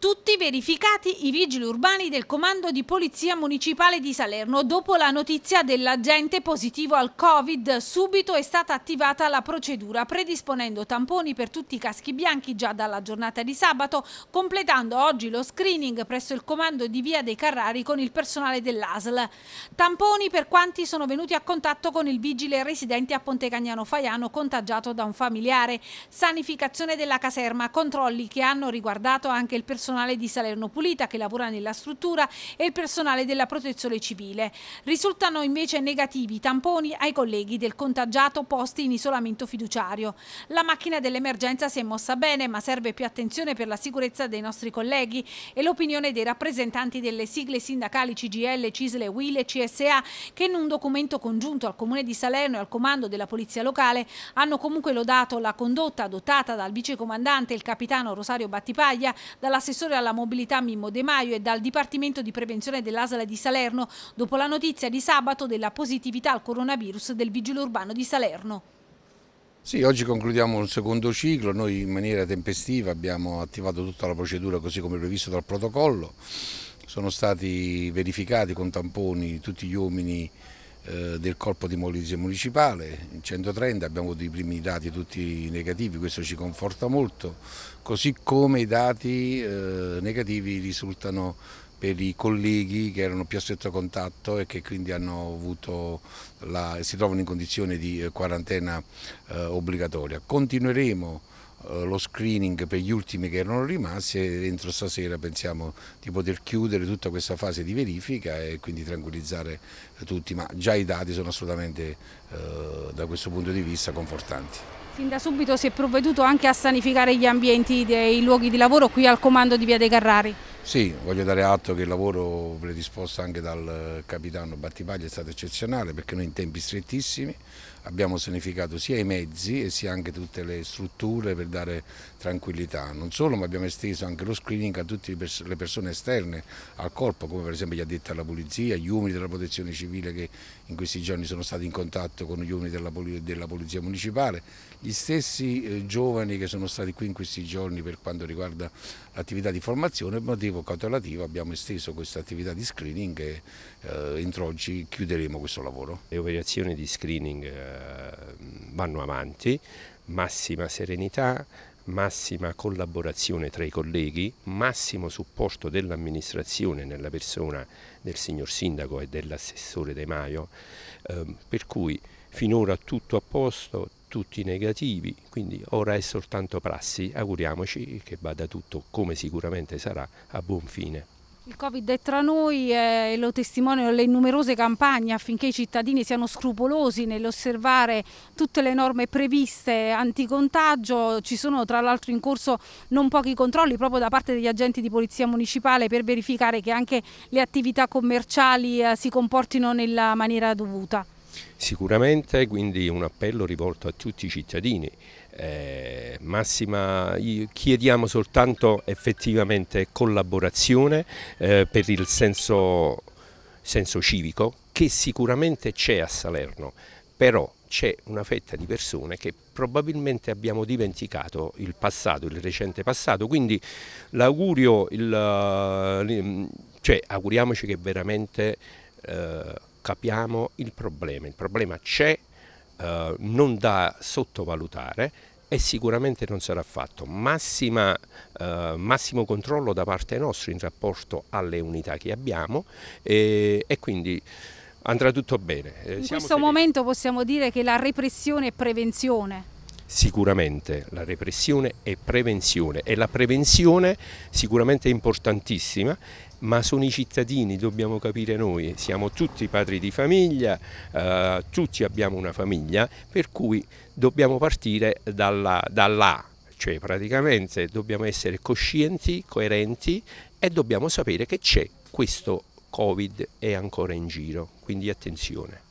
tutti verificati i vigili urbani del comando di polizia municipale di Salerno. Dopo la notizia dell'agente positivo al Covid, subito è stata attivata la procedura predisponendo tamponi per tutti i caschi bianchi già dalla giornata di sabato, completando oggi lo screening presso il comando di Via dei Carrari con il personale dell'ASL. Tamponi per quanti sono venuti a contatto con il vigile residente a Ponte Cagnano Faiano contagiato da un familiare. Sanificazione della caserma, controlli che hanno riguardato anche il personale personale di Salerno Pulita che lavora nella struttura e il personale della protezione civile. Risultano invece negativi i tamponi ai colleghi del contagiato posti in isolamento fiduciario. La macchina dell'emergenza si è mossa bene ma serve più attenzione per la sicurezza dei nostri colleghi e l'opinione dei rappresentanti delle sigle sindacali CGL, CISLE, WIL e CSA che in un documento congiunto al Comune di Salerno e al comando della Polizia Locale hanno comunque lodato la condotta adottata dal vicecomandante il capitano Rosario Battipaglia, dall'assessore assessore alla mobilità Mimmo De Maio e dal Dipartimento di Prevenzione dell'Asala di Salerno dopo la notizia di sabato della positività al coronavirus del vigile urbano di Salerno. Sì, oggi concludiamo il secondo ciclo, noi in maniera tempestiva abbiamo attivato tutta la procedura così come previsto dal protocollo, sono stati verificati con tamponi tutti gli uomini eh, del corpo di polizia municipale, in 130 abbiamo avuto i primi dati tutti negativi, questo ci conforta molto, così come i dati eh, negativi risultano per i colleghi che erano più a stretto contatto e che quindi la, si trovano in condizione di eh, quarantena obbligatoria. Continueremo eh, lo screening per gli ultimi che erano rimasti e entro stasera pensiamo di poter chiudere tutta questa fase di verifica e quindi tranquillizzare tutti, ma già i dati sono assolutamente eh, da questo punto di vista confortanti. Sin da subito si è provveduto anche a sanificare gli ambienti dei luoghi di lavoro qui al comando di Via dei Carrari. Sì, voglio dare atto che il lavoro predisposto anche dal eh, capitano Battipaglia è stato eccezionale perché noi in tempi strettissimi abbiamo sanificato sia i mezzi e sia anche tutte le strutture per dare tranquillità, non solo ma abbiamo esteso anche lo screening a tutte le persone esterne al corpo come per esempio gli addetti alla polizia, gli uomini della protezione civile che in questi giorni sono stati in contatto con gli uomini della, della polizia municipale, gli stessi eh, giovani che sono stati qui in questi giorni per quanto riguarda l'attività di formazione, per motivo cautelativo abbiamo esteso questa attività di screening e eh, entro oggi chiuderemo questo lavoro. Le operazioni di screening eh, eh, vanno avanti, massima serenità, massima collaborazione tra i colleghi, massimo supporto dell'amministrazione nella persona del signor sindaco e dell'assessore De Maio, eh, per cui finora tutto a posto, tutti negativi, quindi ora è soltanto prassi, auguriamoci che vada tutto, come sicuramente sarà, a buon fine. Il Covid è tra noi e eh, lo testimoniano le numerose campagne affinché i cittadini siano scrupolosi nell'osservare tutte le norme previste anticontagio. Ci sono tra l'altro in corso non pochi controlli proprio da parte degli agenti di polizia municipale per verificare che anche le attività commerciali eh, si comportino nella maniera dovuta. Sicuramente quindi un appello rivolto a tutti i cittadini, eh, massima, chiediamo soltanto effettivamente collaborazione eh, per il senso, senso civico che sicuramente c'è a Salerno, però c'è una fetta di persone che probabilmente abbiamo dimenticato il passato, il recente passato, quindi l'augurio, eh, cioè auguriamoci che veramente eh, capiamo il problema. Il problema c'è, eh, non da sottovalutare e sicuramente non sarà fatto. Massima, eh, massimo controllo da parte nostra in rapporto alle unità che abbiamo e, e quindi andrà tutto bene. Eh, in questo felici. momento possiamo dire che la repressione è prevenzione. Sicuramente la repressione è prevenzione e la prevenzione sicuramente è importantissima ma sono i cittadini, dobbiamo capire noi, siamo tutti padri di famiglia, eh, tutti abbiamo una famiglia, per cui dobbiamo partire dalla, dall'A, cioè praticamente dobbiamo essere coscienti, coerenti e dobbiamo sapere che c'è questo Covid è ancora in giro, quindi attenzione.